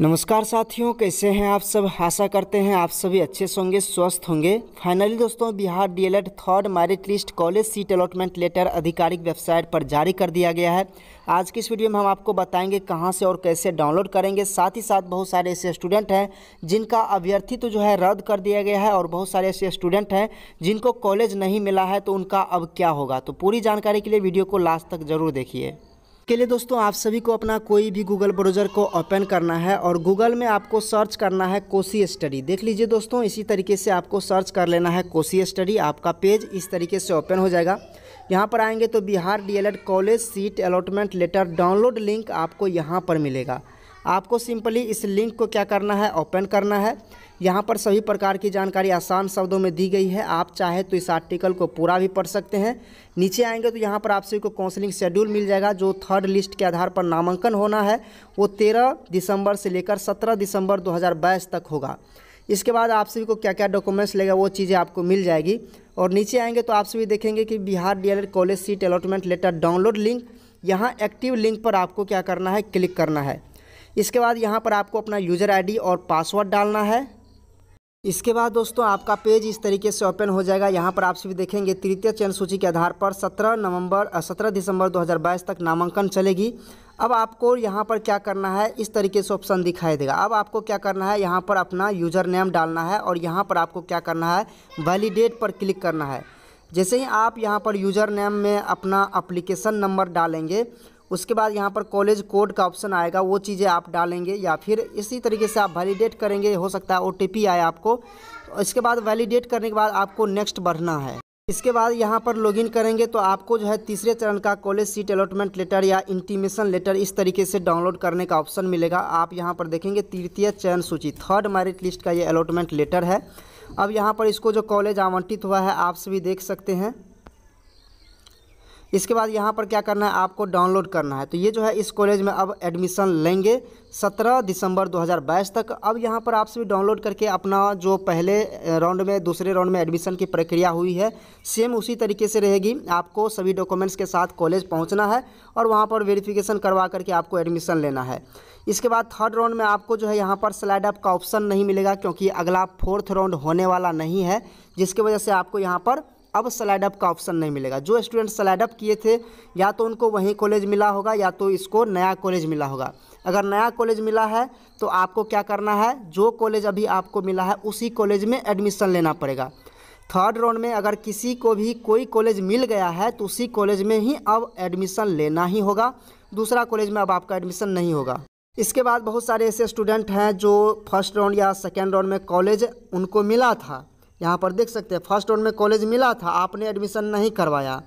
नमस्कार साथियों कैसे हैं आप सब आशा करते हैं आप सभी अच्छे से होंगे स्वस्थ होंगे फाइनली दोस्तों Bihar DElEd third merit list college seat allotment letter आधिकारिक वेबसाइट पर जारी कर दिया गया है आज की इस वीडियो में हम आपको बताएंगे कहां से और कैसे डाउनलोड करेंगे साथ ही साथ बहुत सारे ऐसे स्टूडेंट हैं जिनका अभ्यर्थित्व तो जो है रद्द कर दिया गया है और बहुत सारे ऐसे स्टूडेंट हैं जिनको कॉलेज नहीं मिला है तो उनका अब क्या होगा तो पूरी जानकारी के लिए वीडियो को लास्ट तक जरूर देखिए के लिए दोस्तों आप सभी को अपना कोई भी गूगल ब्राउजर को ओपन करना है और गूगल में आपको सर्च करना है कोसी स्टडी देख लीजिए दोस्तों इसी तरीके से आपको सर्च कर लेना है कोसी स्टडी आपका पेज इस तरीके से ओपन हो जाएगा यहाँ पर आएंगे तो Bihar DElEd college seat allotment letter download link आपको यहाँ पर मिलेगा आपको सिंपली इस लिंक को क्या करना है ओपन करना है यहाँ पर सभी प्रकार की जानकारी आसान शब्दों में दी गई है आप चाहे तो इस आर्टिकल को पूरा भी पढ़ सकते हैं नीचे आएंगे तो यहाँ पर आप सभी को काउंसलिंग शेड्यूल मिल जाएगा जो थर्ड लिस्ट के आधार पर नामांकन होना है वो तेरह दिसंबर से लेकर सत्रह दिसंबर दो तक होगा इसके बाद आप सभी को क्या क्या डॉक्यूमेंट्स लेगा वो चीज़ें आपको मिल जाएगी और नीचे आएंगे तो आप सभी देखेंगे कि Bihar D college seat allotment letter download link यहाँ एक्टिव लिंक पर आपको क्या करना है क्लिक करना है इसके बाद यहाँ पर आपको अपना यूज़र आईडी और पासवर्ड डालना है इसके बाद दोस्तों आपका पेज इस तरीके से ओपन हो जाएगा यहाँ पर आप सभी देखेंगे तृतीय चयन सूची के आधार पर 17 नवंबर 17 दिसंबर 2022 तक नामांकन चलेगी अब आपको यहाँ पर क्या करना है इस तरीके से ऑप्शन दिखाई देगा अब आपको क्या करना है यहाँ पर अपना यूज़र नेम डालना है और यहाँ पर आपको क्या करना है वैलीडेट पर क्लिक करना है जैसे ही आप यहाँ पर यूज़र नेम में अपना अप्लीकेशन नंबर डालेंगे उसके बाद यहाँ पर कॉलेज कोड का ऑप्शन आएगा वो चीज़ें आप डालेंगे या फिर इसी तरीके से आप वैलिडेट करेंगे हो सकता है ओ आए आपको तो इसके बाद वैलिडेट करने के बाद आपको नेक्स्ट बढ़ना है इसके बाद यहाँ पर लॉगिन करेंगे तो आपको जो है तीसरे चरण का कॉलेज सीट अलॉटमेंट लेटर या इंटीमेशन लेटर इस तरीके से डाउनलोड करने का ऑप्शन मिलेगा आप यहाँ पर देखेंगे तृतीय चयन सूची थर्ड मेरिट लिस्ट का ये अलॉटमेंट लेटर है अब यहाँ पर इसको जो कॉलेज आवंटित हुआ है आप सभी देख सकते हैं इसके बाद यहाँ पर क्या करना है आपको डाउनलोड करना है तो ये जो है इस कॉलेज में अब एडमिशन लेंगे 17 दिसंबर 2022 तक अब यहाँ पर आपसे भी डाउनलोड करके अपना जो पहले राउंड में दूसरे राउंड में एडमिशन की प्रक्रिया हुई है सेम उसी तरीके से रहेगी आपको सभी डॉक्यूमेंट्स के साथ कॉलेज पहुँचना है और वहाँ पर वेरिफिकेशन करवा करके आपको एडमिशन लेना है इसके बाद थर्ड राउंड में आपको जो है यहाँ पर स्लाइड अप का ऑप्शन नहीं मिलेगा क्योंकि अगला फोर्थ राउंड होने वाला नहीं है जिसकी वजह से आपको यहाँ पर अब स्लाइड अप का ऑप्शन नहीं मिलेगा जो स्टूडेंट स्लाइडअप किए थे या तो उनको वहीं कॉलेज मिला होगा या तो इसको नया कॉलेज मिला होगा अगर नया कॉलेज मिला है तो आपको क्या करना है जो कॉलेज अभी आपको मिला है उसी कॉलेज में एडमिशन लेना पड़ेगा थर्ड राउंड में अगर किसी को भी कोई कॉलेज मिल गया है तो उसी कॉलेज में ही अब एडमिशन लेना ही होगा दूसरा कॉलेज में अब आपका एडमिशन नहीं होगा इसके बाद बहुत सारे ऐसे स्टूडेंट हैं जो फर्स्ट राउंड या सेकेंड राउंड में कॉलेज उनको मिला था यहाँ पर देख सकते हैं फर्स्ट राउंड में कॉलेज मिला था आपने एडमिशन नहीं करवाया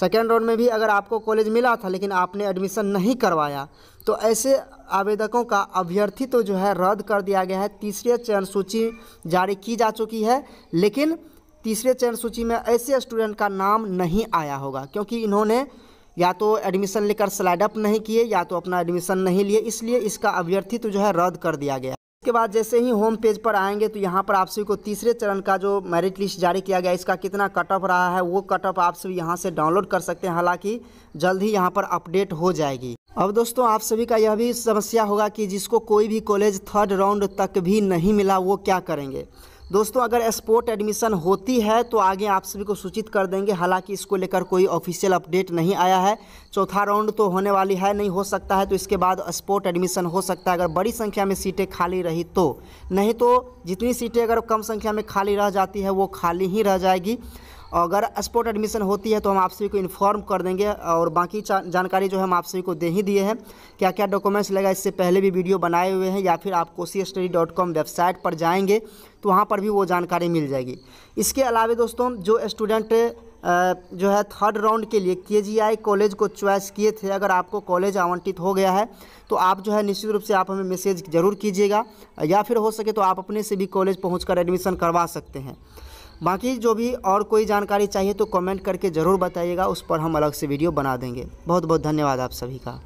सेकेंड राउंड में भी अगर आपको कॉलेज मिला था लेकिन आपने एडमिशन नहीं करवाया तो ऐसे आवेदकों का अभ्यर्थी तो जो है रद्द कर दिया गया है तीसरे चयन सूची जारी की जा चुकी है लेकिन तीसरे चयन सूची में ऐसे स्टूडेंट का नाम नहीं आया होगा क्योंकि इन्होंने या तो एडमिशन लेकर स्लाइडअप नहीं किए या तो अपना एडमिशन नहीं लिए इसलिए इसका अभ्यर्थी तो जो है रद्द कर दिया गया इसके बाद जैसे ही होम पेज पर आएंगे तो यहाँ पर आप सभी को तीसरे चरण का जो मेरिट लिस्ट जारी किया गया इसका कितना कट ऑफ रहा है वो कट ऑफ आप सभी यहाँ से डाउनलोड कर सकते हैं हालांकि जल्द ही यहाँ पर अपडेट हो जाएगी अब दोस्तों आप सभी का यह भी समस्या होगा कि जिसको कोई भी कॉलेज थर्ड राउंड तक भी नहीं मिला वो क्या करेंगे दोस्तों अगर स्पोर्ट एडमिशन होती है तो आगे आप सभी को सूचित कर देंगे हालांकि इसको लेकर कोई ऑफिशियल अपडेट नहीं आया है चौथा राउंड तो होने वाली है नहीं हो सकता है तो इसके बाद स्पोर्ट एडमिशन हो सकता है अगर बड़ी संख्या में सीटें खाली रही तो नहीं तो जितनी सीटें अगर कम संख्या में खाली रह जाती है वो खाली ही रह जाएगी अगर स्पोर्ट एडमिशन होती है तो हम आप सभी को इन्फॉर्म कर देंगे और बाकी जानकारी जो है हम आप सभी को दे ही दिए हैं क्या क्या डॉक्यूमेंट्स लगा इससे पहले भी वीडियो बनाए हुए हैं या फिर आप Kosi study dot com website पर जाएंगे तो वहाँ पर भी वो जानकारी मिल जाएगी इसके अलावा दोस्तों जो स्टूडेंट जो है थर्ड राउंड के लिए के कॉलेज को च्वाइस किए थे अगर आपको कॉलेज आवंटित हो गया है तो आप जो है निश्चित रूप से आप हमें मैसेज ज़रूर कीजिएगा या फिर हो सके तो आप अपने से भी कॉलेज पहुँच एडमिशन करवा सकते हैं बाकी जो भी और कोई जानकारी चाहिए तो कमेंट करके ज़रूर बताइएगा उस पर हम अलग से वीडियो बना देंगे बहुत बहुत धन्यवाद आप सभी का